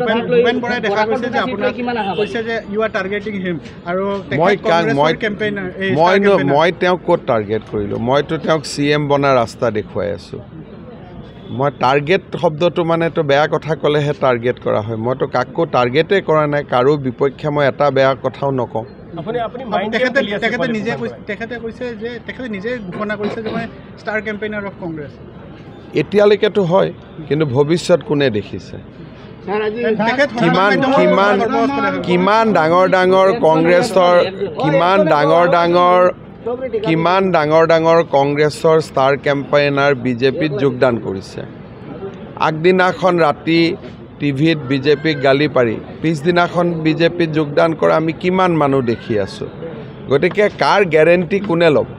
মই তেওঁক ক'ত টাৰ্গেট কৰিলোঁ মইতো তেওঁক চি এম বনাৰ ৰাস্তা দেখুৱাই আছোঁ মই টাৰ্গেট শব্দটো মানেতো বেয়া কথা ক'লেহে টাৰ্গেট কৰা হয় মইতো কাকো টাৰ্গেটেই কৰা নাই কাৰো বিপক্ষে মই এটা বেয়া কথাও নকওঁ তেখেতে নিজে কৈছে যে তেখেতে নিজে ঘোষণা কৰিছে যে মই ষ্টাৰ কেম্পেইনাৰ অফ কংগ্ৰেছ এতিয়ালৈকেতো হয় কিন্তু ভৱিষ্যত কোনে দেখিছে কিমান কিমান কিমান ডাঙৰ ডাঙৰ কংগ্ৰেছৰ কিমান ডাঙৰ ডাঙৰ কিমান ডাঙৰ ডাঙৰ কংগ্ৰেছৰ ষ্টাৰ কেম্পেইনাৰ বিজেপিত যোগদান কৰিছে আগদিনাখন ৰাতি টিভিত বিজেপিক গালি পাৰি পিছদিনাখন বিজেপিত যোগদান কৰা আমি কিমান মানুহ দেখি আছোঁ গতিকে কাৰ গেৰেণ্টি কোনে ল'ব